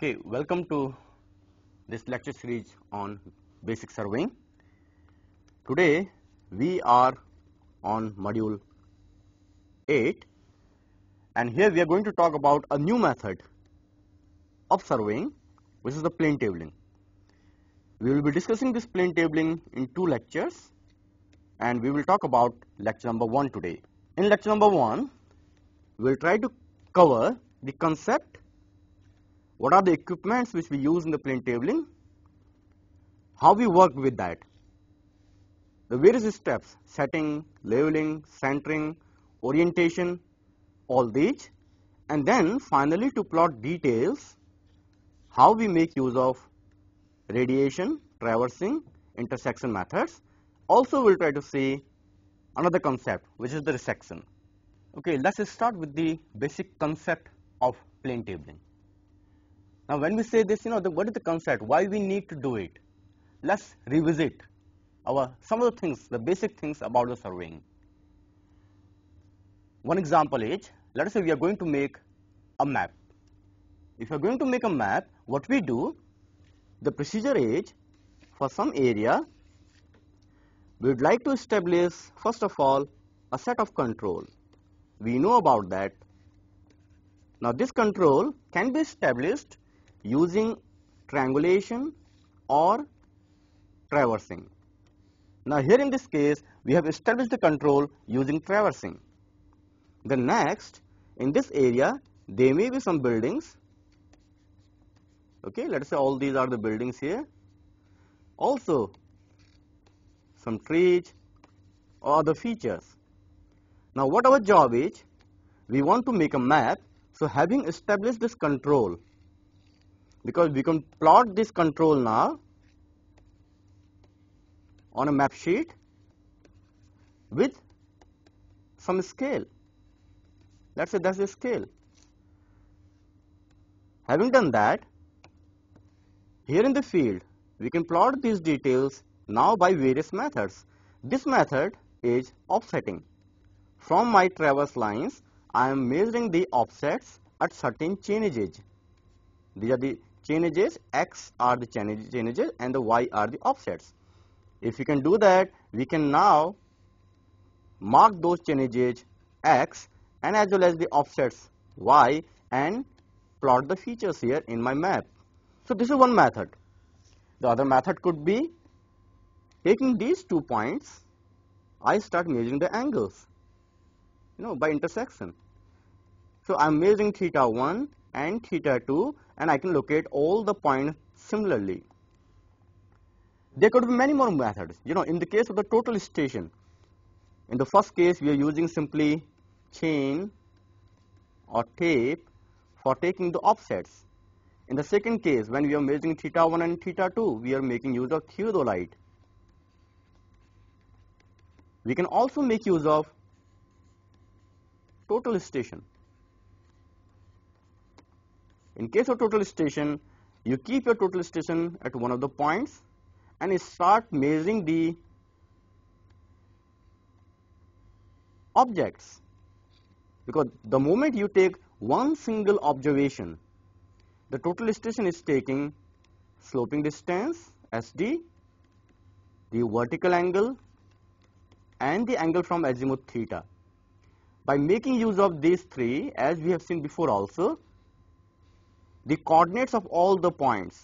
Okay, welcome to this lecture series on basic surveying. Today we are on module 8 and here we are going to talk about a new method of surveying which is the plane tabling. We will be discussing this plane tabling in two lectures and we will talk about lecture number 1 today. In lecture number 1 we will try to cover the concept what are the equipments which we use in the plane tabling, how we work with that, the various steps, setting, leveling, centering, orientation, all these and then finally to plot details how we make use of radiation, traversing, intersection methods. Also we will try to see another concept which is the resection. Okay, let us start with the basic concept of plane tabling. Now when we say this, you know, the, what is the concept? Why we need to do it? Let's revisit our some of the things, the basic things about the surveying. One example is, let us say we are going to make a map. If you are going to make a map, what we do, the procedure is, for some area, we would like to establish, first of all, a set of control. We know about that. Now, this control can be established using triangulation or traversing. Now here in this case we have established the control using traversing. The next in this area there may be some buildings okay let us say all these are the buildings here also some trees or other features. Now what our job is we want to make a map so having established this control because we can plot this control now on a map sheet with some scale let us say that is the scale. Having done that here in the field we can plot these details now by various methods. This method is offsetting. From my traverse lines I am measuring the offsets at certain changes. These are the changes x are the changes and the y are the offsets. If we can do that, we can now mark those changes x and as well as the offsets y and plot the features here in my map. So this is one method. The other method could be taking these two points, I start measuring the angles, you know, by intersection. So I'm measuring theta 1 and theta 2 and I can locate all the points similarly. There could be many more methods, you know, in the case of the total station, in the first case we are using simply chain or tape for taking the offsets. In the second case, when we are measuring theta 1 and theta 2, we are making use of theodolite. We can also make use of total station. In case of total station, you keep your total station at one of the points and start measuring the objects because the moment you take one single observation, the total station is taking sloping distance SD, the vertical angle and the angle from azimuth theta. By making use of these three as we have seen before also, the coordinates of all the points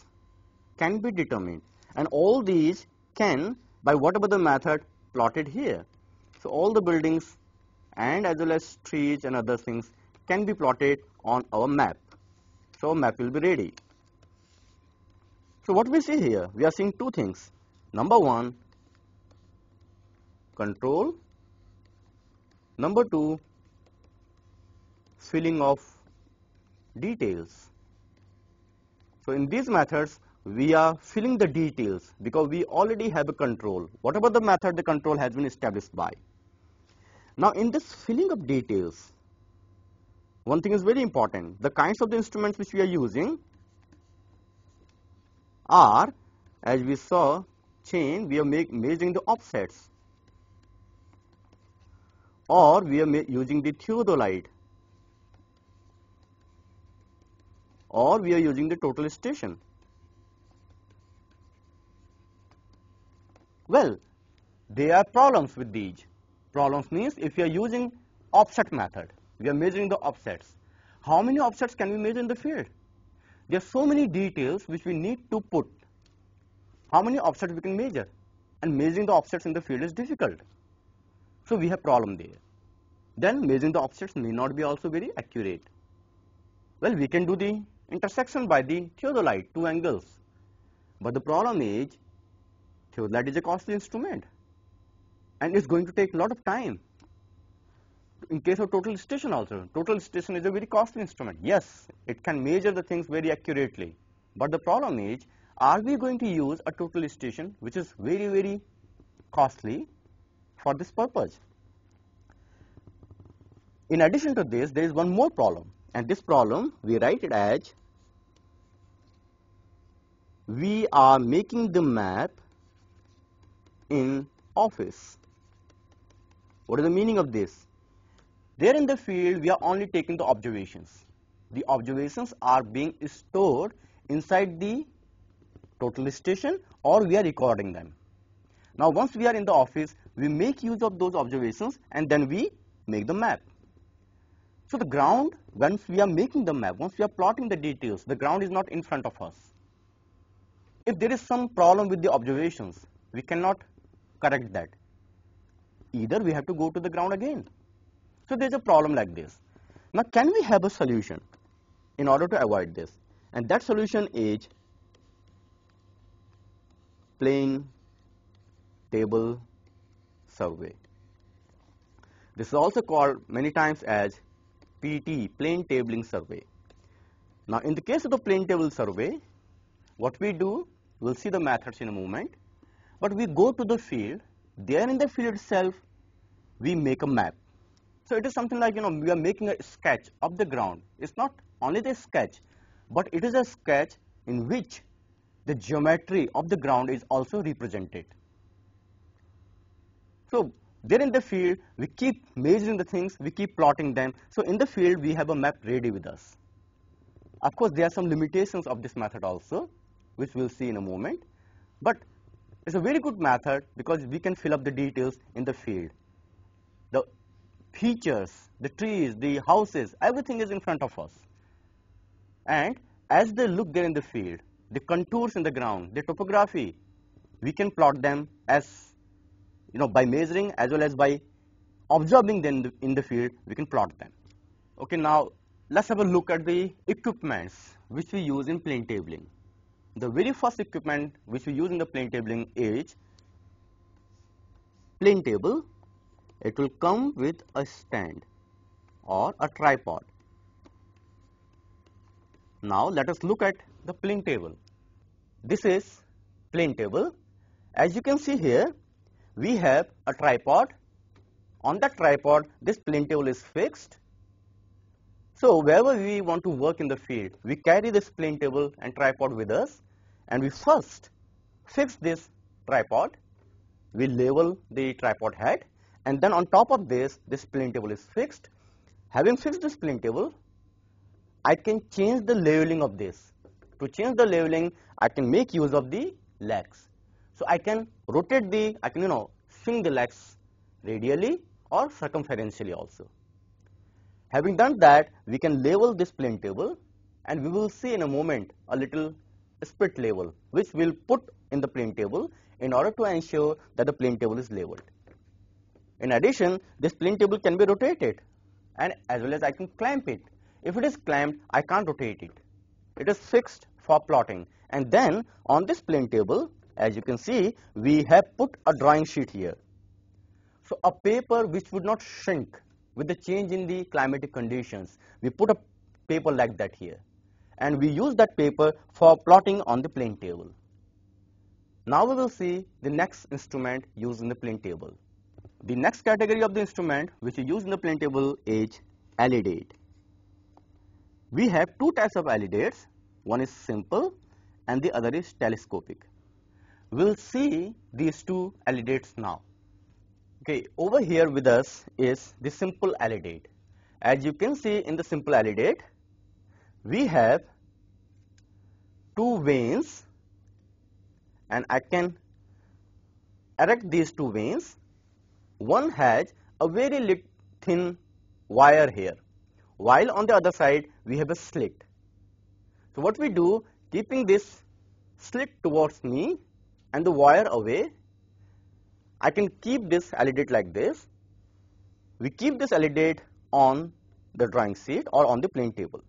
can be determined and all these can by whatever the method plotted here. So all the buildings and as well as trees and other things can be plotted on our map. So map will be ready. So what we see here, we are seeing two things. Number one, control. Number two, filling of details. So in these methods, we are filling the details because we already have a control. Whatever the method, the control has been established by. Now in this filling of details, one thing is very important. The kinds of the instruments which we are using are, as we saw, chain, we are make, measuring the offsets or we are using the theodolite or we are using the total station. Well, there are problems with these. Problems means if you are using offset method, we are measuring the offsets. How many offsets can we measure in the field? There are so many details which we need to put. How many offsets we can measure? And measuring the offsets in the field is difficult. So we have problem there. Then measuring the offsets may not be also very accurate. Well, we can do the intersection by the theodolite, two angles. But the problem is, theodolite is a costly instrument and it's going to take a lot of time. In case of total station also, total station is a very costly instrument. Yes, it can measure the things very accurately. But the problem is, are we going to use a total station which is very, very costly for this purpose? In addition to this, there is one more problem and this problem we write it as we are making the map in office. What is the meaning of this? There in the field we are only taking the observations. The observations are being stored inside the total station or we are recording them. Now once we are in the office, we make use of those observations and then we make the map. So the ground, once we are making the map, once we are plotting the details, the ground is not in front of us. If there is some problem with the observations, we cannot correct that. Either we have to go to the ground again. So there's a problem like this. Now can we have a solution in order to avoid this? And that solution is plane table survey. This is also called many times as PT, plane tabling survey. Now, in the case of the plane table survey, what we do, we'll see the methods in a moment, but we go to the field, there in the field itself, we make a map. So it is something like, you know, we are making a sketch of the ground. It's not only the sketch, but it is a sketch in which the geometry of the ground is also represented. So there in the field, we keep measuring the things, we keep plotting them. So in the field, we have a map ready with us. Of course, there are some limitations of this method also, which we'll see in a moment. But it's a very good method because we can fill up the details in the field. The features, the trees, the houses, everything is in front of us. And as they look there in the field, the contours in the ground, the topography, we can plot them as you know, by measuring as well as by observing them in the field, we can plot them. Okay, now let's have a look at the equipments which we use in plane tabling. The very first equipment which we use in the plane tabling is plane table. It will come with a stand or a tripod. Now let us look at the plane table. This is plane table. As you can see here, we have a tripod. On that tripod, this plane table is fixed. So wherever we want to work in the field, we carry this plane table and tripod with us and we first fix this tripod, we label the tripod head and then on top of this, this plane table is fixed. Having fixed this plane table, I can change the leveling of this. To change the leveling, I can make use of the legs. So I can rotate the, I can, you know, swing the legs radially or circumferentially also. Having done that, we can label this plane table and we will see in a moment a little split label which we will put in the plane table in order to ensure that the plane table is labeled. In addition, this plane table can be rotated and as well as I can clamp it. If it is clamped, I can't rotate it. It is fixed for plotting and then on this plane table, as you can see, we have put a drawing sheet here. So a paper which would not shrink with the change in the climatic conditions, we put a paper like that here. And we use that paper for plotting on the plane table. Now we will see the next instrument used in the plane table. The next category of the instrument which is used in the plane table is alidate. We have two types of alidates, one is simple and the other is telescopic we will see these two allidates now. Okay, over here with us is the simple allidate. As you can see in the simple allidate, we have two veins and I can erect these two veins. One has a very thin wire here, while on the other side we have a slit. So what we do, keeping this slit towards me, and the wire away. I can keep this alidate like this. We keep this alidate on the drawing sheet or on the plane table.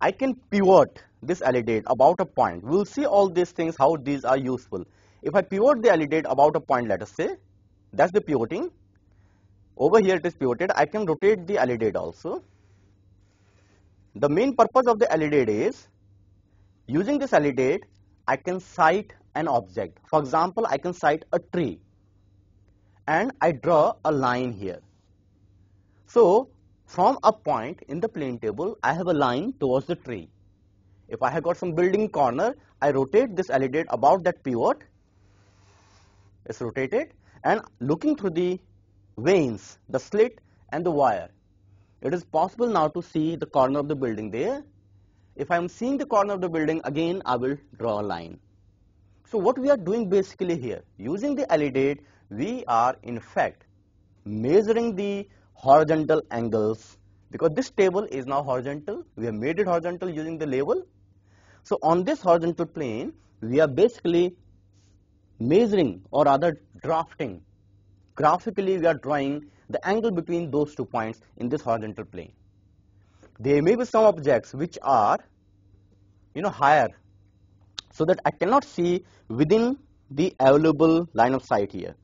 I can pivot this alidate about a point. We will see all these things, how these are useful. If I pivot the alidate about a point, let us say, that is the pivoting. Over here it is pivoted. I can rotate the alidate also. The main purpose of the alidate is, using this alidate, I can cite an object. For example, I can cite a tree and I draw a line here. So, from a point in the plane table, I have a line towards the tree. If I have got some building corner, I rotate this alidate about that pivot, it's rotated and looking through the veins, the slit and the wire, it is possible now to see the corner of the building there if I'm seeing the corner of the building, again, I will draw a line. So what we are doing basically here, using the alidade, we are in fact measuring the horizontal angles because this table is now horizontal. We have made it horizontal using the label. So on this horizontal plane, we are basically measuring or rather drafting. Graphically, we are drawing the angle between those two points in this horizontal plane there may be some objects which are you know higher so that I cannot see within the available line of sight here.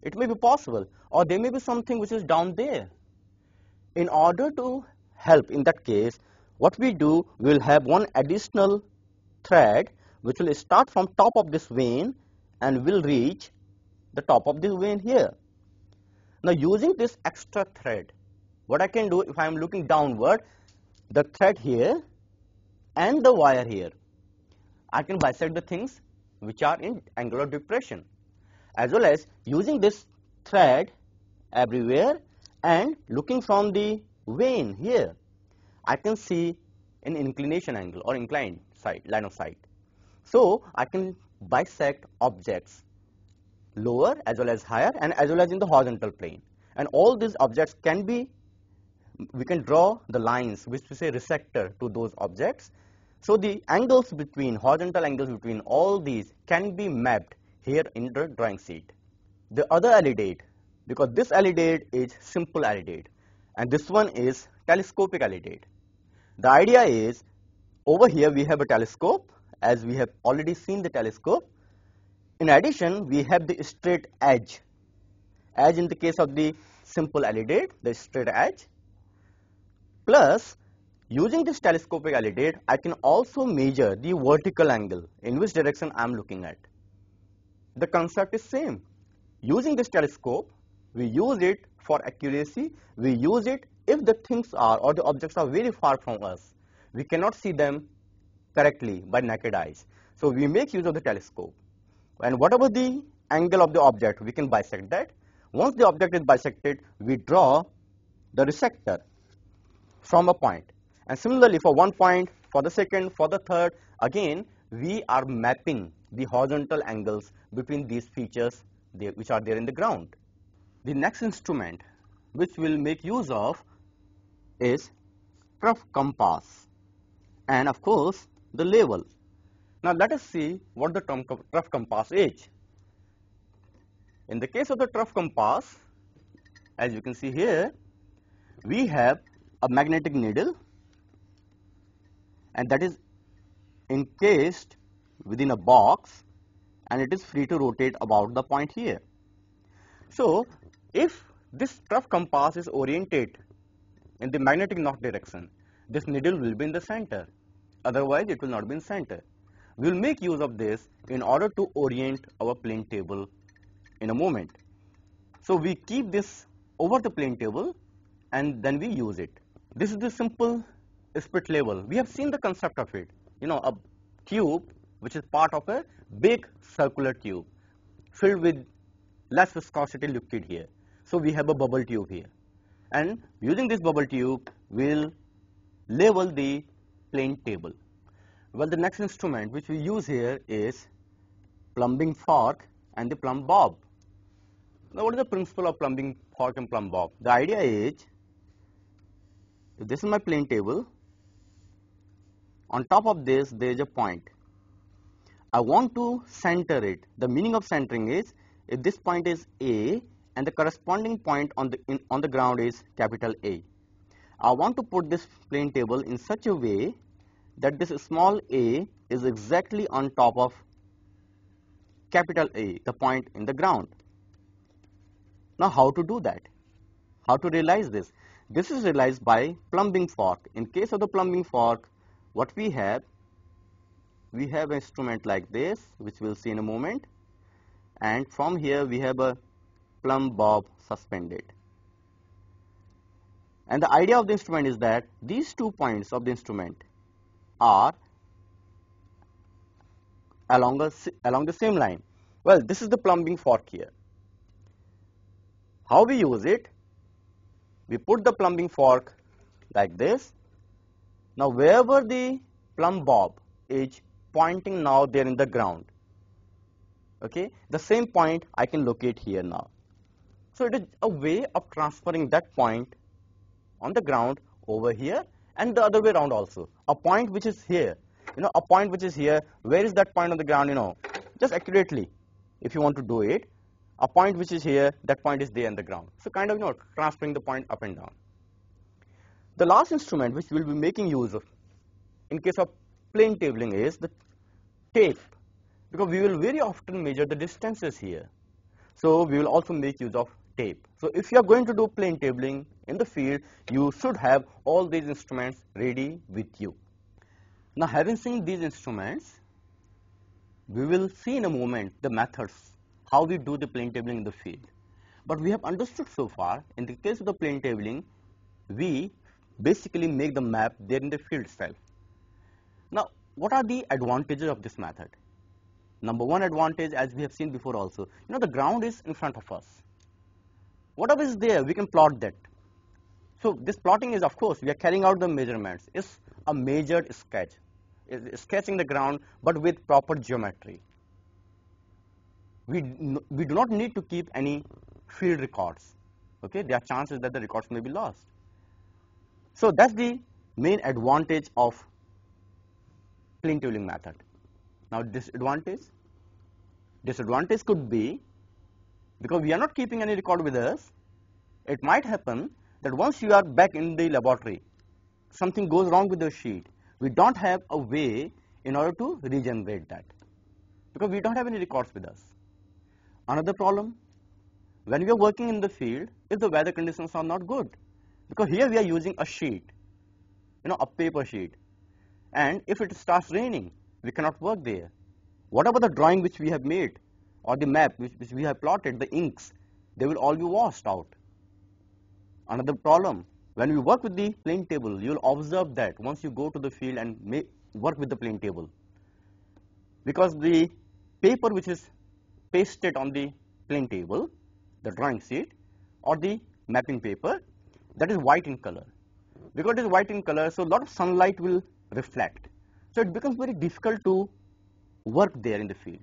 It may be possible or there may be something which is down there. In order to help in that case, what we do, we will have one additional thread which will start from top of this vein and will reach the top of this vein here. Now using this extra thread, what I can do if I am looking downward, the thread here and the wire here. I can bisect the things which are in angular depression as well as using this thread everywhere and looking from the vein here I can see an inclination angle or inclined side line of sight. So, I can bisect objects lower as well as higher and as well as in the horizontal plane and all these objects can be we can draw the lines which we say receptor to those objects. So the angles between, horizontal angles between all these can be mapped here in the drawing sheet. The other alidate, because this alidate is simple alidate and this one is telescopic alidate. The idea is over here we have a telescope as we have already seen the telescope. In addition, we have the straight edge, edge in the case of the simple alidate, the straight edge Plus, using this telescopic alidate, I can also measure the vertical angle in which direction I am looking at. The concept is same. Using this telescope, we use it for accuracy, we use it if the things are or the objects are very far from us. We cannot see them correctly by naked eyes. So we make use of the telescope. And whatever the angle of the object, we can bisect that. Once the object is bisected, we draw the resector from a point. And similarly for one point, for the second, for the third, again we are mapping the horizontal angles between these features there, which are there in the ground. The next instrument which we'll make use of is truf compass and of course the level. Now let us see what the term compass is. In the case of the truf compass, as you can see here, we have a magnetic needle and that is encased within a box and it is free to rotate about the point here. So, if this rough compass is oriented in the magnetic north direction, this needle will be in the center, otherwise it will not be in center. We will make use of this in order to orient our plane table in a moment. So, we keep this over the plane table and then we use it. This is the simple split level. We have seen the concept of it. You know, a tube which is part of a big circular tube filled with less viscosity liquid here. So, we have a bubble tube here and using this bubble tube we will label the plane table. Well, the next instrument which we use here is plumbing fork and the plumb bob. Now, what is the principle of plumbing fork and plumb bob? The idea is so, this is my plane table. On top of this, there is a point. I want to center it. The meaning of centering is if this point is A and the corresponding point on the in, on the ground is capital A. I want to put this plane table in such a way that this small a is exactly on top of capital A, the point in the ground. Now, how to do that? How to realize this? This is realized by plumbing fork. In case of the plumbing fork, what we have, we have an instrument like this, which we'll see in a moment. And from here, we have a plumb bob suspended. And the idea of the instrument is that these two points of the instrument are along, a, along the same line. Well, this is the plumbing fork here. How we use it? we put the plumbing fork like this. Now wherever the plumb bob is pointing now there in the ground, okay, the same point I can locate here now. So it is a way of transferring that point on the ground over here and the other way around also. A point which is here, you know, a point which is here, where is that point on the ground, you know, just accurately if you want to do it a point which is here, that point is there in the ground. So kind of you know, transferring the point up and down. The last instrument which we'll be making use of in case of plane tabling is the tape because we will very often measure the distances here. So we will also make use of tape. So if you are going to do plane tabling in the field, you should have all these instruments ready with you. Now having seen these instruments, we will see in a moment the methods how we do the plane tabling in the field. But we have understood so far, in the case of the plane tabling, we basically make the map there in the field itself. Now, what are the advantages of this method? Number one advantage, as we have seen before also, you know, the ground is in front of us. Whatever is there, we can plot that. So this plotting is, of course, we are carrying out the measurements. It's a measured sketch, it's sketching the ground, but with proper geometry we, we do not need to keep any field records. Okay, there are chances that the records may be lost. So that's the main advantage of plane tooling method. Now disadvantage, disadvantage could be because we are not keeping any record with us, it might happen that once you are back in the laboratory, something goes wrong with the sheet. We don't have a way in order to regenerate that because we don't have any records with us. Another problem when we are working in the field if the weather conditions are not good because here we are using a sheet, you know, a paper sheet and if it starts raining we cannot work there. What about the drawing which we have made or the map which, which we have plotted, the inks, they will all be washed out. Another problem, when we work with the plane table, you will observe that once you go to the field and work with the plane table because the paper which is paste it on the plane table, the drawing sheet or the mapping paper that is white in color. Because it is white in color, so a lot of sunlight will reflect. So it becomes very difficult to work there in the field.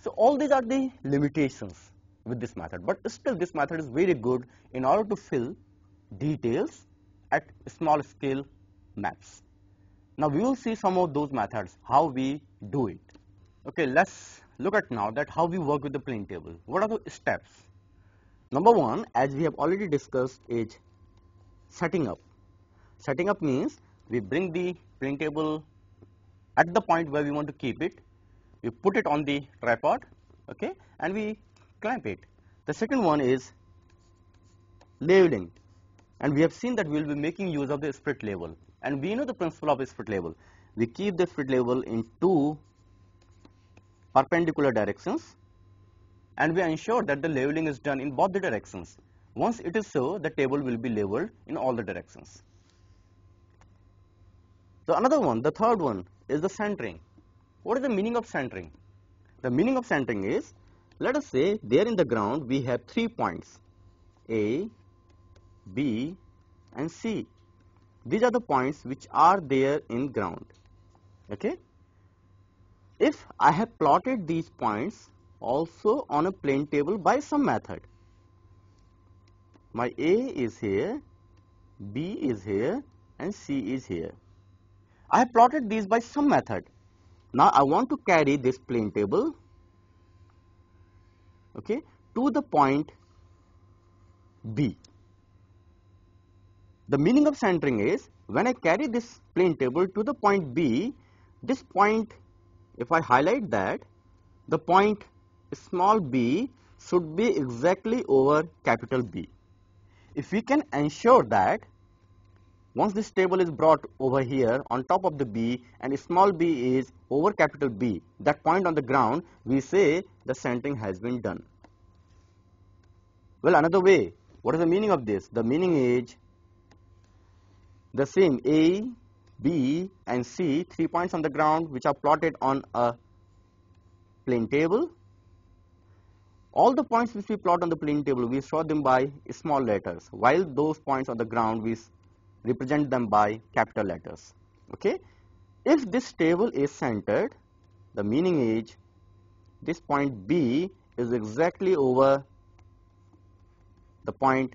So all these are the limitations with this method, but still this method is very good in order to fill details at small scale maps. Now we will see some of those methods, how we do it. Okay, let's look at now that how we work with the plane table. What are the steps? Number one, as we have already discussed, is setting up. Setting up means we bring the plane table at the point where we want to keep it, we put it on the tripod, okay, and we clamp it. The second one is labeling, and we have seen that we will be making use of the split label, and we know the principle of a split label. We keep the split label in two perpendicular directions and we ensure that the leveling is done in both the directions. Once it is so, the table will be leveled in all the directions. The another one, the third one is the centering. What is the meaning of centering? The meaning of centering is, let us say there in the ground we have three points, A, B and C. These are the points which are there in ground. Okay? if I have plotted these points also on a plane table by some method. My A is here, B is here and C is here. I have plotted these by some method. Now I want to carry this plane table okay, to the point B. The meaning of centering is when I carry this plane table to the point B, this point if I highlight that the point small b should be exactly over capital B. If we can ensure that once this table is brought over here on top of the B and small b is over capital B that point on the ground we say the centering has been done. Well another way what is the meaning of this? The meaning is the same A B and C, three points on the ground which are plotted on a plane table. All the points which we plot on the plane table, we show them by small letters, while those points on the ground, we represent them by capital letters. Okay? If this table is centered, the meaning is this point B is exactly over the point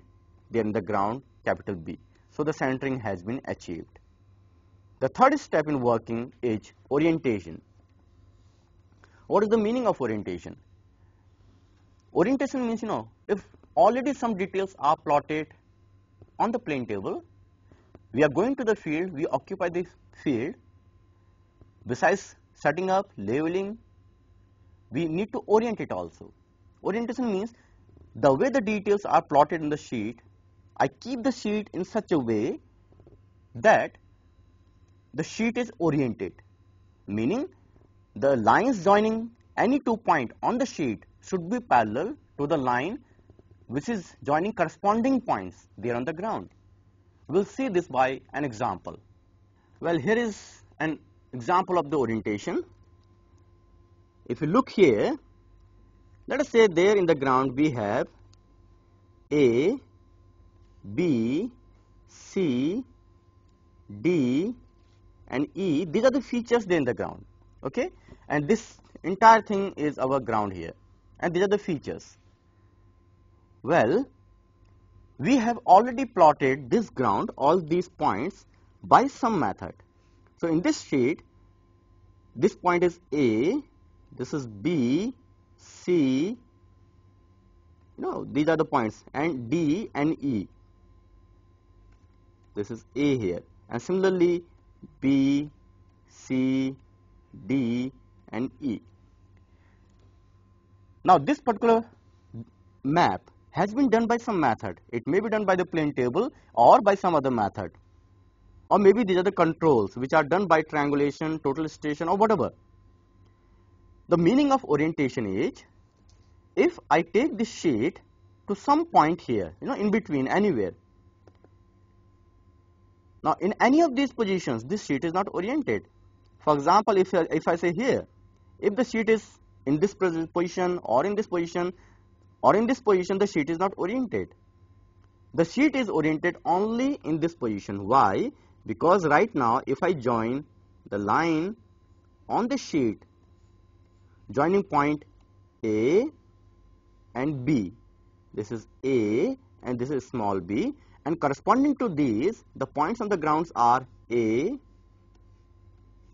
there in the ground capital B. So, the centering has been achieved. The third step in working is orientation. What is the meaning of orientation? Orientation means, you know, if already some details are plotted on the plane table, we are going to the field, we occupy this field. Besides setting up, labeling, we need to orient it also. Orientation means the way the details are plotted in the sheet, I keep the sheet in such a way that the sheet is oriented, meaning the lines joining any two point on the sheet should be parallel to the line which is joining corresponding points there on the ground. We will see this by an example. Well, here is an example of the orientation. If you look here, let us say there in the ground we have A, B, C, D, and E, these are the features there in the ground, okay? And this entire thing is our ground here, and these are the features. Well, we have already plotted this ground, all these points, by some method. So, in this sheet, this point is A, this is B, C, you know, these are the points, and D and E. This is A here. And similarly, B, C, D and E. Now this particular map has been done by some method. It may be done by the plane table or by some other method. Or maybe these are the controls which are done by triangulation, total station or whatever. The meaning of orientation is if I take this sheet to some point here, you know, in between anywhere, now in any of these positions this sheet is not oriented. For example if, if I say here if the sheet is in this position or in this position or in this position the sheet is not oriented. The sheet is oriented only in this position. Why? Because right now if I join the line on the sheet joining point A and B this is A and this is small b and corresponding to these the points on the grounds are A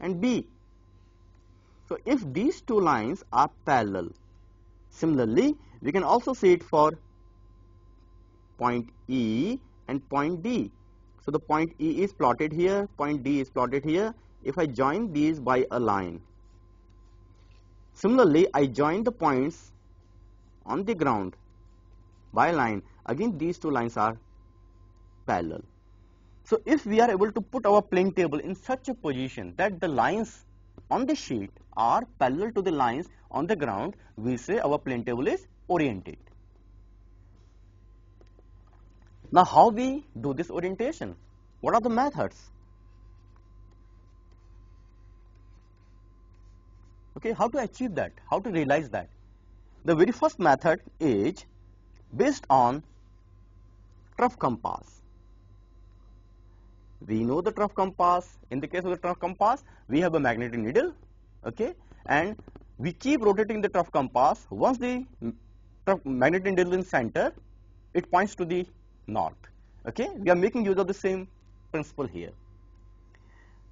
and B. So, if these two lines are parallel, similarly we can also see it for point E and point D. So, the point E is plotted here, point D is plotted here if I join these by a line. Similarly, I join the points on the ground by line. Again, these two lines are parallel. So if we are able to put our plane table in such a position that the lines on the sheet are parallel to the lines on the ground, we say our plane table is oriented. Now how we do this orientation? What are the methods? Okay, how to achieve that? How to realize that? The very first method is based on trough compass we know the trough compass. In the case of the trough compass, we have a magnetic needle, okay, and we keep rotating the trough compass. Once the trough magnetic needle is in center, it points to the north, okay. We are making use of the same principle here.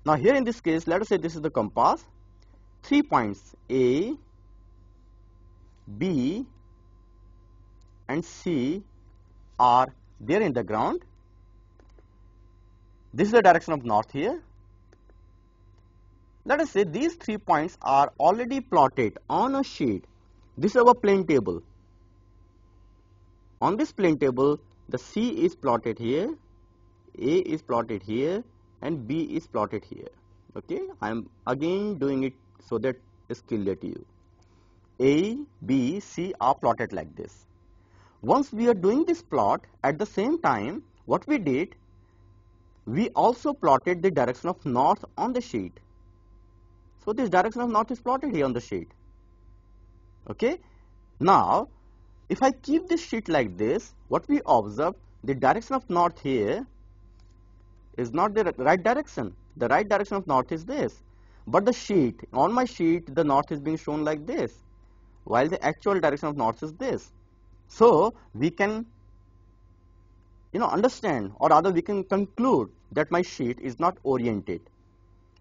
Now, here in this case, let us say this is the compass, three points A, B, and C are there in the ground this is the direction of north here. Let us say these three points are already plotted on a sheet. This is our plane table. On this plane table, the C is plotted here, A is plotted here and B is plotted here. Okay, I am again doing it so that is clear to you. A, B, C are plotted like this. Once we are doing this plot, at the same time, what we did, we also plotted the direction of north on the sheet. So this direction of north is plotted here on the sheet. Okay. Now, if I keep this sheet like this, what we observe, the direction of north here is not the right direction. The right direction of north is this. But the sheet, on my sheet, the north is being shown like this, while the actual direction of north is this. So, we can, you know, understand or rather we can conclude that my sheet is not oriented.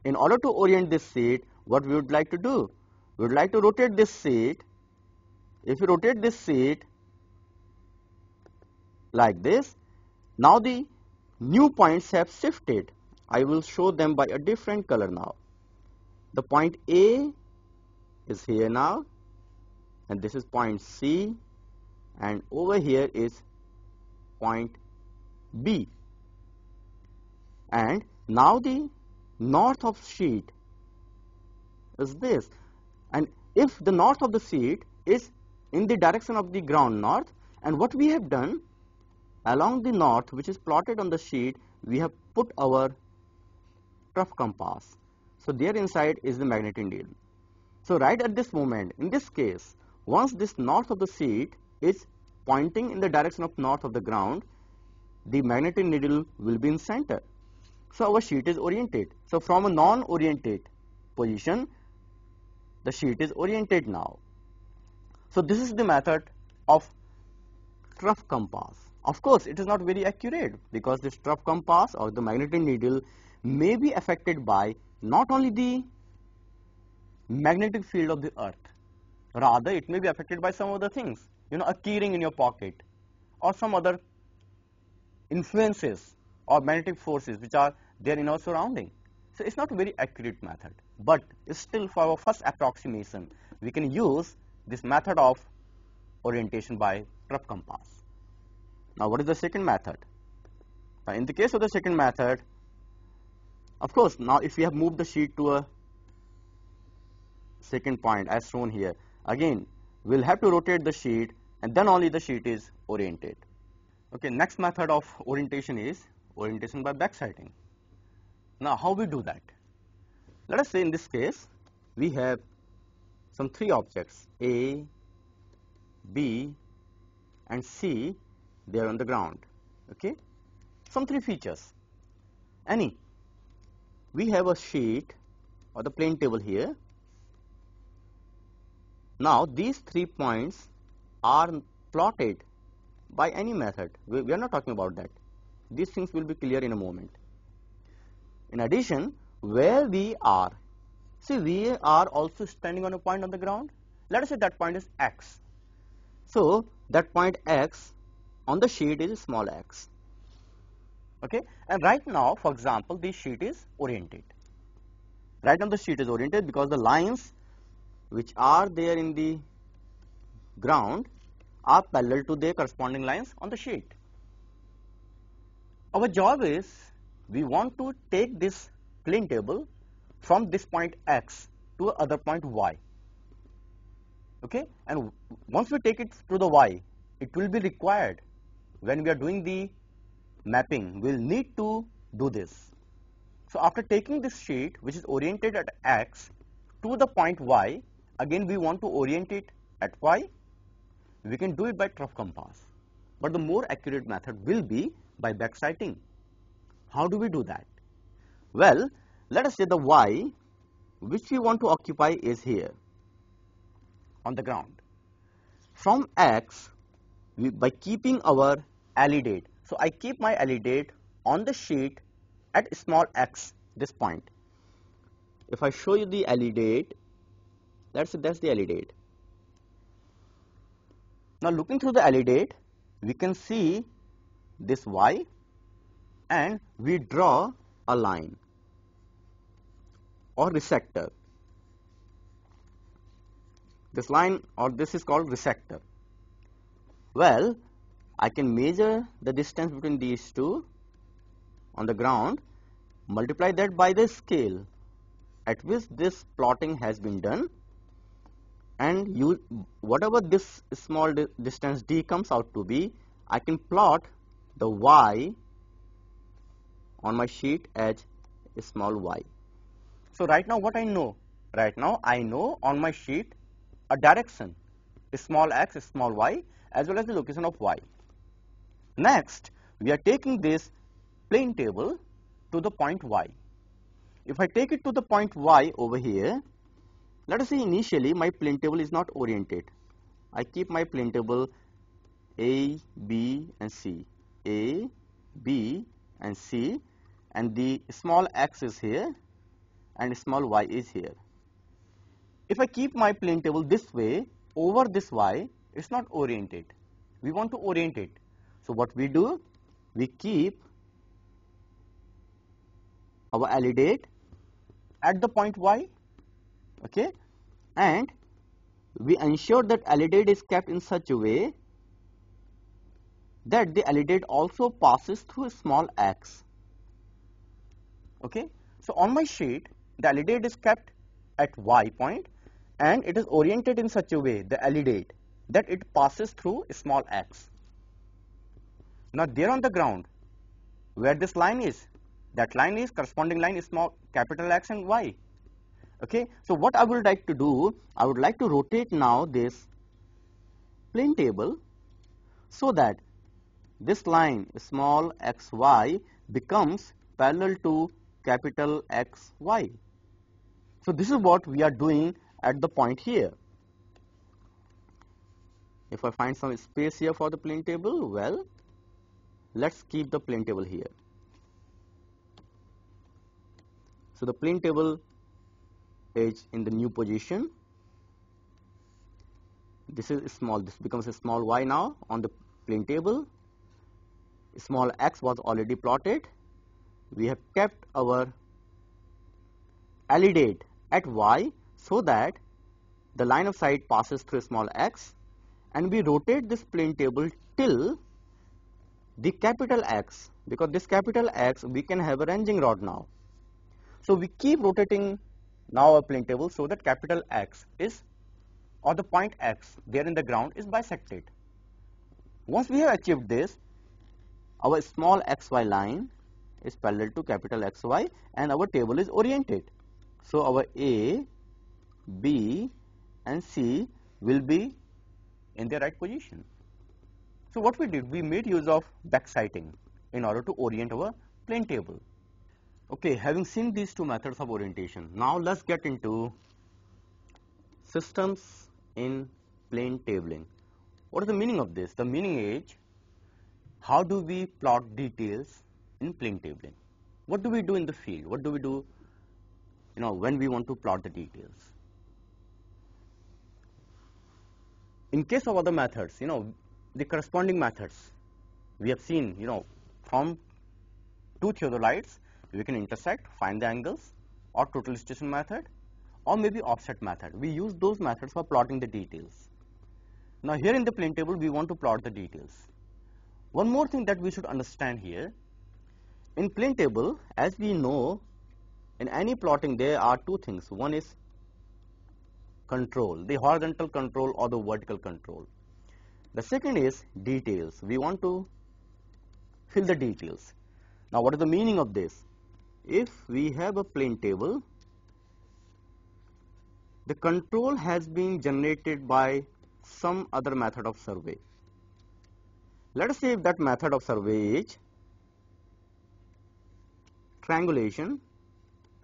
In order to orient this sheet, what we would like to do? We would like to rotate this sheet. If you rotate this sheet like this, now the new points have shifted. I will show them by a different color now. The point A is here now and this is point C and over here is point B and now the north of sheet is this and if the north of the sheet is in the direction of the ground north and what we have done along the north which is plotted on the sheet we have put our trough compass. So, there inside is the magnetic needle. So, right at this moment in this case once this north of the sheet is pointing in the direction of north of the ground the magnetic needle will be in center so our sheet is oriented. So from a non-oriented position, the sheet is oriented now. So this is the method of trough compass. Of course, it is not very accurate because this trough compass or the magnetic needle may be affected by not only the magnetic field of the earth, rather it may be affected by some other things, you know, a keyring in your pocket or some other influences or magnetic forces which are they are in our surrounding. So it's not a very accurate method, but still for our first approximation, we can use this method of orientation by Krupp compass. Now what is the second method? Now in the case of the second method, of course, now if we have moved the sheet to a second point as shown here, again we will have to rotate the sheet and then only the sheet is oriented. Okay, next method of orientation is orientation by backsighting. Now how we do that? Let us say in this case we have some three objects A, B and C they are on the ground okay some three features any we have a sheet or the plane table here now these three points are plotted by any method we, we are not talking about that these things will be clear in a moment in addition, where we are, see we are also standing on a point on the ground. Let us say that point is x. So that point x on the sheet is small x. Okay, and right now, for example, this sheet is oriented. Right now the sheet is oriented because the lines which are there in the ground are parallel to their corresponding lines on the sheet. Our job is we want to take this plane table from this point x to other point y okay and once we take it to the y it will be required when we are doing the mapping we'll need to do this so after taking this sheet which is oriented at x to the point y again we want to orient it at y we can do it by trough compass but the more accurate method will be by back sighting how do we do that? Well, let us say the y which we want to occupy is here on the ground. From x, we, by keeping our allidate, so I keep my allidate on the sheet at small x, this point. If I show you the allidate, let that's the allidate. Now looking through the allidate, we can see this y and we draw a line or receptor. This line or this is called receptor. Well, I can measure the distance between these two on the ground, multiply that by the scale at which this plotting has been done and you whatever this small di distance d comes out to be, I can plot the y on my sheet as small y. So right now what I know? Right now I know on my sheet a direction small x, small y as well as the location of y. Next we are taking this plane table to the point y. If I take it to the point y over here, let us say initially my plane table is not oriented. I keep my plane table A, B and C. A, B and C and the small x is here and small y is here. If I keep my plane table this way over this y, it's not oriented. We want to orient it. So what we do? We keep our alidate at the point y, okay, and we ensure that alidate is kept in such a way that the alidate also passes through small x. Okay? So, on my sheet, the alidate is kept at y point and it is oriented in such a way, the alidate, that it passes through small x. Now, there on the ground, where this line is, that line is corresponding line is small capital X and Y. Okay. So, what I would like to do, I would like to rotate now this plane table so that this line small xy becomes parallel to capital XY. So this is what we are doing at the point here. If I find some space here for the plane table, well, let's keep the plane table here. So the plane table is in the new position. This is small, this becomes a small y now on the plane table small x was already plotted we have kept our allidate at y so that the line of sight passes through small x and we rotate this plane table till the capital X because this capital X we can have a ranging rod now. So we keep rotating now our plane table so that capital X is or the point X there in the ground is bisected. Once we have achieved this our small xy line is parallel to capital XY and our table is oriented. So, our A, B and C will be in the right position. So, what we did? We made use of back sighting in order to orient our plane table. Okay, having seen these two methods of orientation, now let us get into systems in plane tabling. What is the meaning of this? The meaning is how do we plot details in plane tabling? What do we do in the field? What do we do, you know, when we want to plot the details? In case of other methods, you know, the corresponding methods, we have seen, you know, from two theodolites, we can intersect, find the angles, or total station method, or maybe offset method. We use those methods for plotting the details. Now, here in the plane table, we want to plot the details. One more thing that we should understand here, in plane table as we know in any plotting there are two things, one is control, the horizontal control or the vertical control. The second is details, we want to fill the details. Now, what is the meaning of this? If we have a plane table, the control has been generated by some other method of survey. Let us see if that method of survey is triangulation.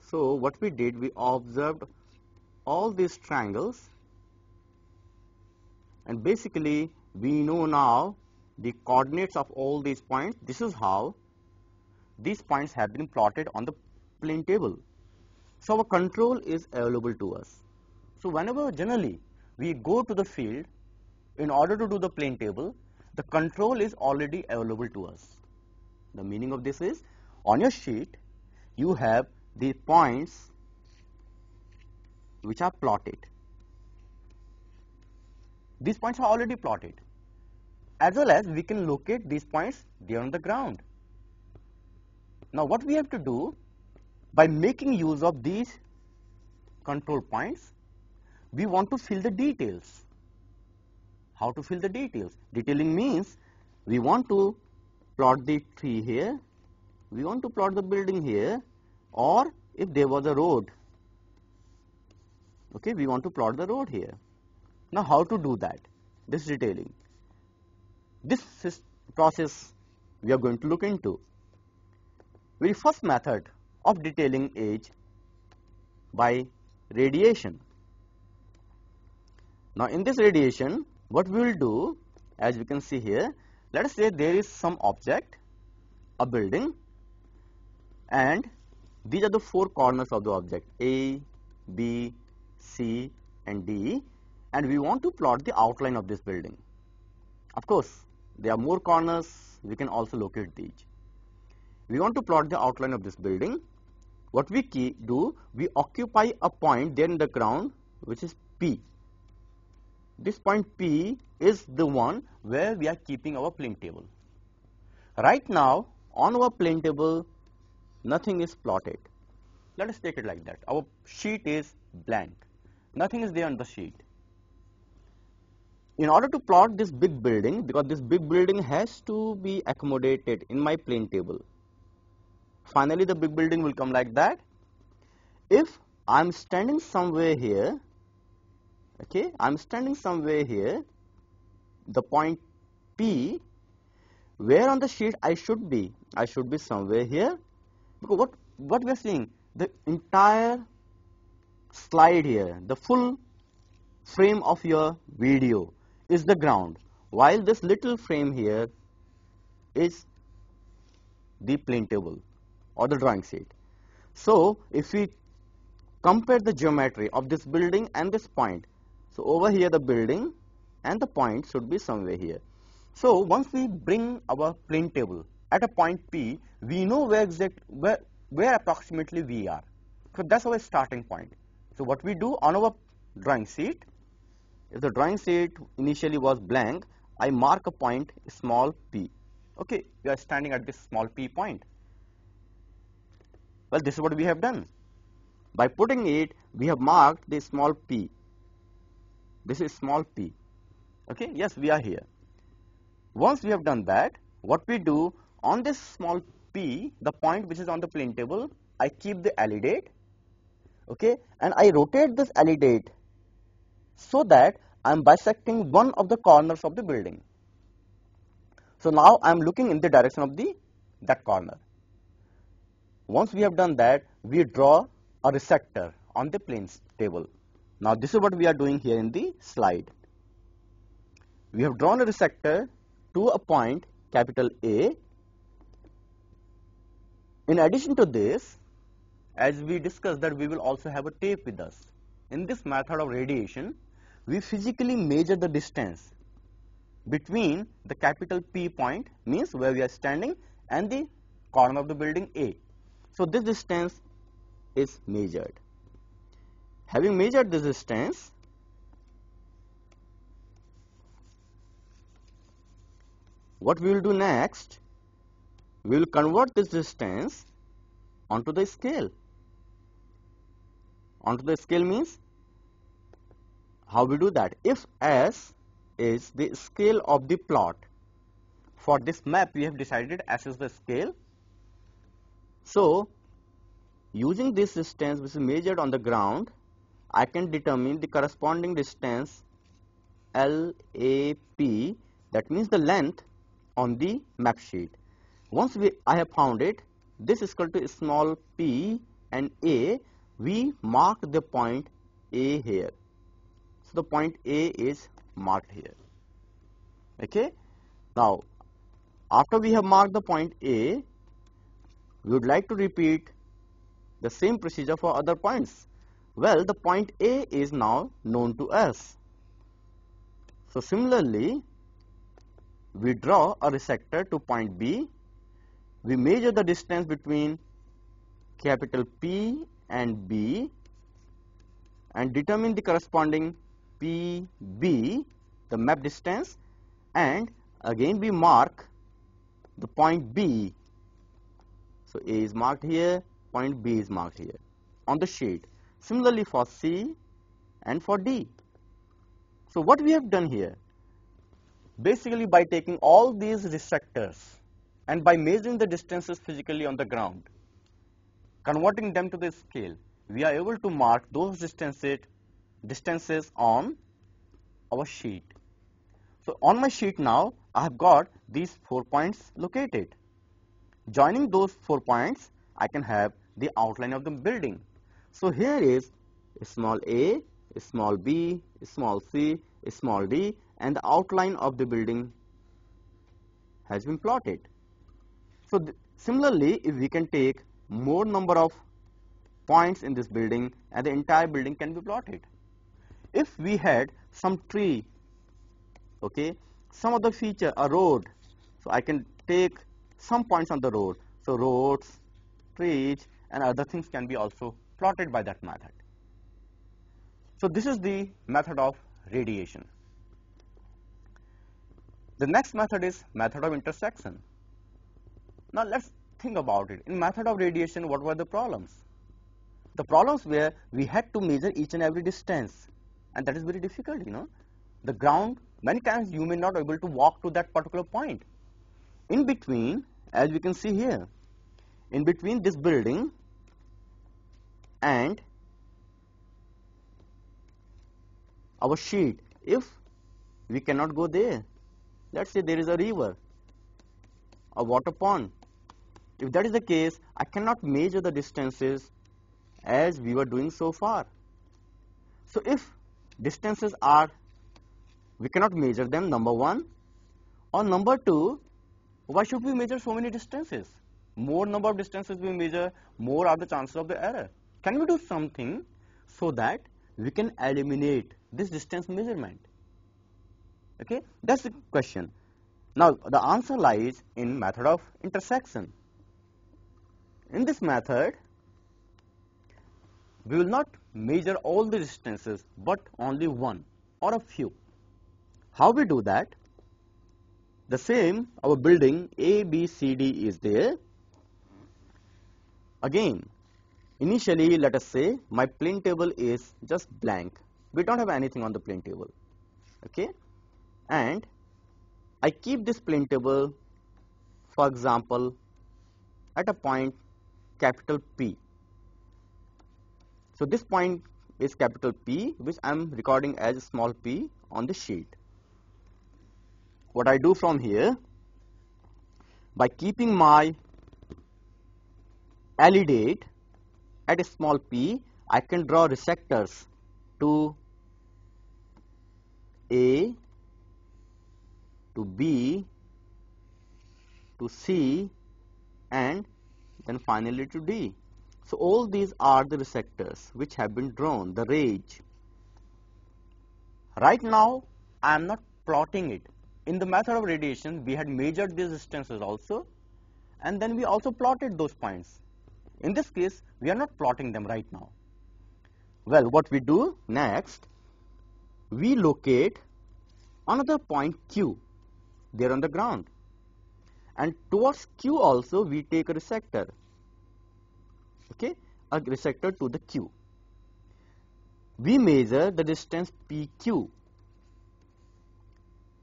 So, what we did, we observed all these triangles and basically we know now the coordinates of all these points. This is how these points have been plotted on the plane table. So, our control is available to us. So, whenever generally we go to the field in order to do the plane table, the control is already available to us. The meaning of this is on your sheet you have the points which are plotted. These points are already plotted as well as we can locate these points there on the ground. Now what we have to do by making use of these control points, we want to fill the details how to fill the details. Detailing means we want to plot the tree here, we want to plot the building here or if there was a road, okay, we want to plot the road here. Now, how to do that? This detailing. This process we are going to look into. Very first method of detailing is by radiation. Now, in this radiation, what we will do as we can see here let us say there is some object a building and these are the four corners of the object A, B, C and D and we want to plot the outline of this building. Of course, there are more corners we can also locate these. We want to plot the outline of this building. What we do, we occupy a point there in the ground which is P this point P is the one where we are keeping our plane table. Right now on our plane table nothing is plotted. Let us take it like that. Our sheet is blank. Nothing is there on the sheet. In order to plot this big building because this big building has to be accommodated in my plane table. Finally the big building will come like that. If I am standing somewhere here okay I am standing somewhere here the point P where on the sheet I should be I should be somewhere here because what what we are seeing the entire slide here the full frame of your video is the ground while this little frame here is the plane table or the drawing sheet. So, if we compare the geometry of this building and this point so over here the building and the point should be somewhere here. So once we bring our plane table at a point P, we know where exact where where approximately we are. So that's our starting point. So what we do on our drawing sheet, if the drawing sheet initially was blank, I mark a point small p. Okay, we are standing at this small p point. Well, this is what we have done. By putting it, we have marked this small p this is small p okay yes we are here once we have done that what we do on this small p the point which is on the plane table I keep the alidate okay and I rotate this alidate so that I am bisecting one of the corners of the building so now I am looking in the direction of the that corner once we have done that we draw a receptor on the planes table now this is what we are doing here in the slide. We have drawn a receptor to a point capital A. In addition to this, as we discussed that we will also have a tape with us. In this method of radiation, we physically measure the distance between the capital P point means where we are standing and the corner of the building A. So this distance is measured. Having measured this distance, what we will do next? We will convert this distance onto the scale. Onto the scale means how we do that? If S is the scale of the plot, for this map we have decided S is the scale. So, using this distance which is measured on the ground I can determine the corresponding distance LAP that means the length on the map sheet. Once we, I have found it, this is equal to small p and A, we mark the point A here. So, the point A is marked here. Okay. Now, after we have marked the point A, we would like to repeat the same procedure for other points. Well, the point A is now known to us. So, similarly, we draw a resector to point B. We measure the distance between capital P and B and determine the corresponding PB, the map distance and again we mark the point B. So, A is marked here, point B is marked here on the sheet. Similarly for C and for D. So what we have done here, basically by taking all these receptors and by measuring the distances physically on the ground, converting them to the scale, we are able to mark those distances, distances on our sheet. So on my sheet now, I have got these four points located. Joining those four points, I can have the outline of the building. So here is small a, small b, small c, small d and the outline of the building has been plotted. So similarly, if we can take more number of points in this building and the entire building can be plotted. If we had some tree, okay, some other feature, a road, so I can take some points on the road. So roads, trees and other things can be also plotted by that method. So this is the method of radiation. The next method is method of intersection. Now let's think about it. In method of radiation, what were the problems? The problems were we had to measure each and every distance and that is very difficult, you know. The ground, many times you may not be able to walk to that particular point. In between, as we can see here, in between this building and our sheet if we cannot go there let us say there is a river a water pond if that is the case I cannot measure the distances as we were doing so far so if distances are we cannot measure them number 1 or number 2 why should we measure so many distances more number of distances we measure more are the chances of the error can we do something so that we can eliminate this distance measurement? Okay, that's the question. Now, the answer lies in method of intersection. In this method, we will not measure all the distances, but only one or a few. How we do that? The same, our building A, B, C, D is there. Again, Initially, let us say my plane table is just blank. We don't have anything on the plane table. Okay, and I keep this plane table, for example, at a point capital P. So this point is capital P, which I am recording as small p on the sheet. What I do from here, by keeping my LED date at a small p, I can draw receptors to A, to B, to C and then finally to D. So, all these are the receptors which have been drawn, the range. Right now, I am not plotting it. In the method of radiation, we had measured these distances also and then we also plotted those points. In this case, we are not plotting them right now. Well, what we do next, we locate another point Q there on the ground. And towards Q also, we take a resector, okay, a resector to the Q. We measure the distance PQ.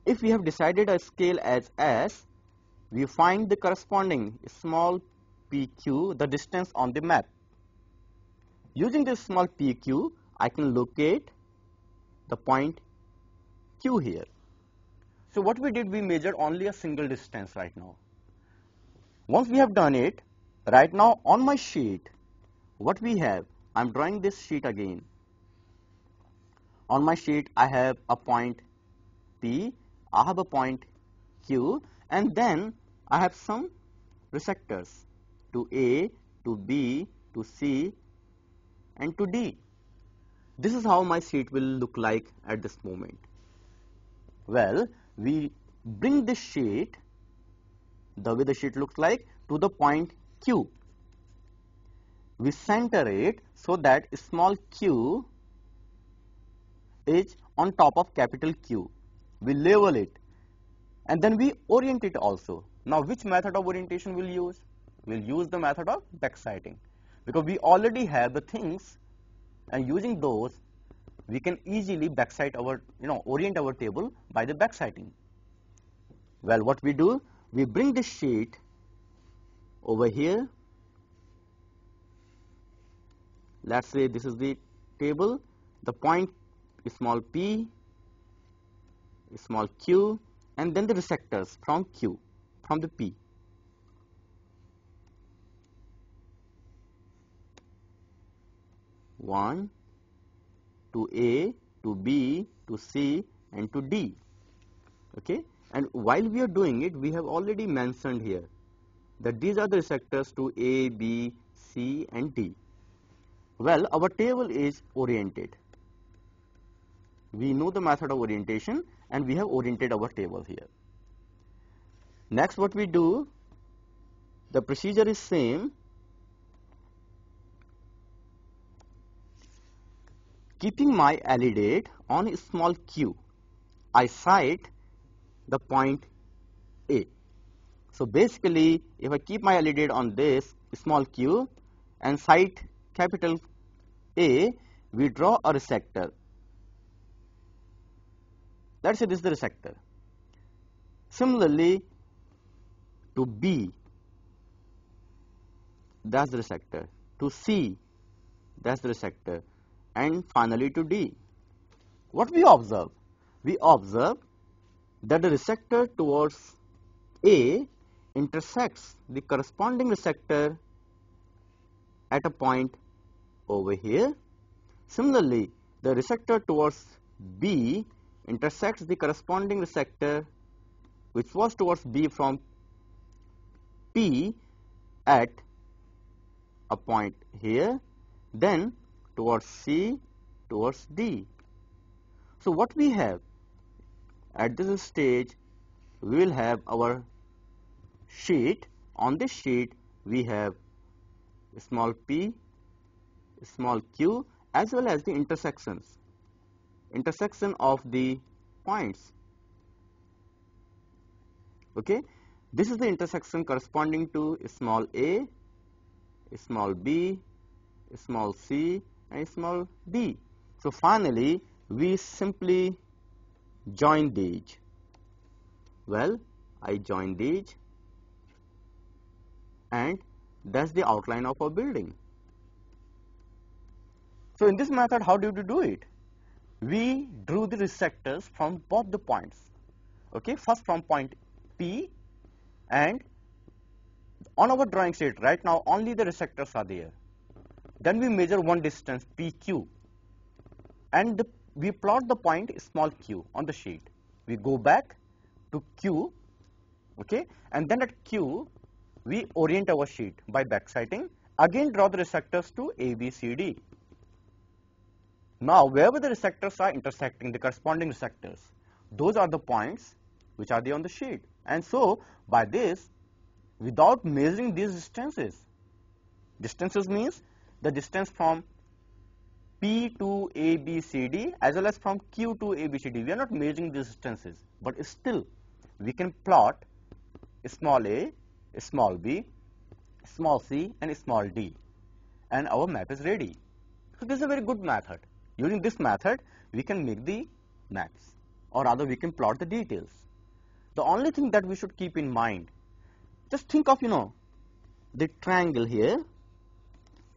If we have decided a scale as S, we find the corresponding small PQ, the distance on the map. Using this small PQ, I can locate the point Q here. So what we did, we measured only a single distance right now. Once we have done it, right now on my sheet, what we have, I'm drawing this sheet again. On my sheet, I have a point P, I have a point Q, and then I have some receptors to A, to B, to C and to D. This is how my sheet will look like at this moment. Well, we bring this sheet, the way the sheet looks like, to the point Q. We center it so that small q is on top of capital Q. We label it and then we orient it also. Now, which method of orientation will use? we'll use the method of backsighting because we already have the things and using those we can easily backsight our you know orient our table by the backsighting. well what we do we bring this sheet over here let's say this is the table the point small p small q and then the resectors from q from the p 1 to A to B to C and to D okay and while we are doing it we have already mentioned here that these are the receptors to A, B, C and D. Well our table is oriented we know the method of orientation and we have oriented our table here. Next what we do the procedure is same keeping my allidate on a small q, I sight the point A. So basically, if I keep my allidate on this small q and sight capital A, we draw a receptor. Let's say this is the receptor. Similarly, to B, that's the receptor. To C, that's the receptor and finally to D. What we observe? We observe that the receptor towards A intersects the corresponding receptor at a point over here. Similarly, the receptor towards B intersects the corresponding receptor which was towards B from P at a point here. Then towards C, towards D. So what we have at this stage, we will have our sheet. On this sheet, we have small p, small q as well as the intersections, intersection of the points. Okay, this is the intersection corresponding to small a, small b, small c and small b. So finally, we simply join these. Well, I join these and that's the outline of a building. So in this method, how did we do it? We drew the receptors from both the points. Okay, first from point P and on our drawing sheet right now only the receptors are there. Then we measure one distance PQ and the, we plot the point small q on the sheet. We go back to Q okay, and then at Q we orient our sheet by backsighting. Again draw the receptors to A, B, C, D. Now wherever the receptors are intersecting the corresponding receptors, those are the points which are there on the sheet. And so by this, without measuring these distances, distances means the distance from P to ABCD as well as from Q to ABCD. We are not measuring these distances, but still we can plot small a, small b, small c and small d and our map is ready. So, this is a very good method. Using this method, we can make the maps or rather we can plot the details. The only thing that we should keep in mind, just think of you know the triangle here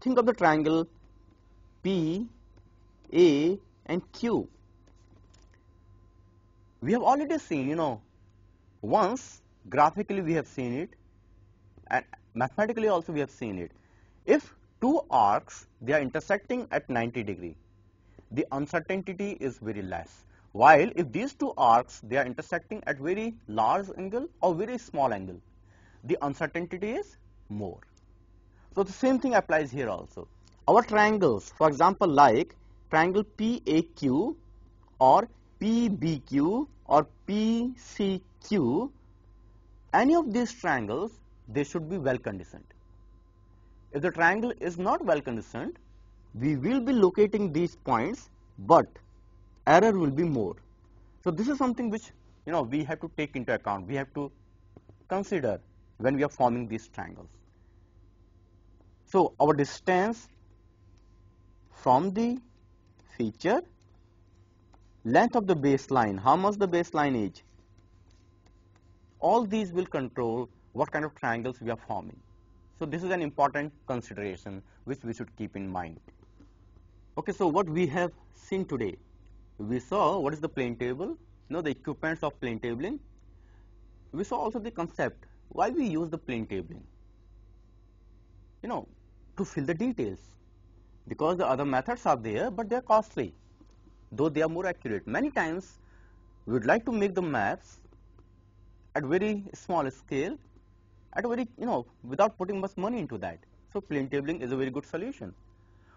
think of the triangle P, A and Q. We have already seen, you know, once graphically we have seen it and mathematically also we have seen it. If two arcs they are intersecting at 90 degree, the uncertainty is very less. While if these two arcs they are intersecting at very large angle or very small angle, the uncertainty is more. So the same thing applies here also. Our triangles, for example, like triangle PAQ or PBQ or PCQ, any of these triangles, they should be well conditioned. If the triangle is not well conditioned, we will be locating these points, but error will be more. So this is something which, you know, we have to take into account, we have to consider when we are forming these triangles. So, our distance from the feature length of the baseline, how much the baseline is, all these will control what kind of triangles we are forming. So, this is an important consideration which we should keep in mind. Okay, so what we have seen today, we saw what is the plane table, you know the equipments of plane tabling. We saw also the concept, why we use the plane tabling. You know, to fill the details because the other methods are there but they are costly though they are more accurate. Many times we would like to make the maps at very small scale at a very you know without putting much money into that. So, plane tabling is a very good solution.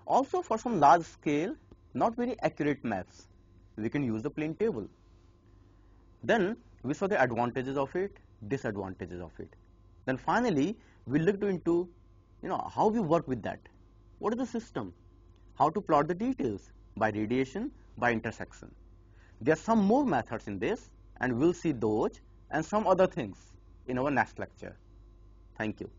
Also for some large scale not very accurate maps we can use the plane table. Then we saw the advantages of it, disadvantages of it. Then finally, we looked into you know how we work with that what is the system how to plot the details by radiation by intersection there are some more methods in this and we'll see those and some other things in our next lecture thank you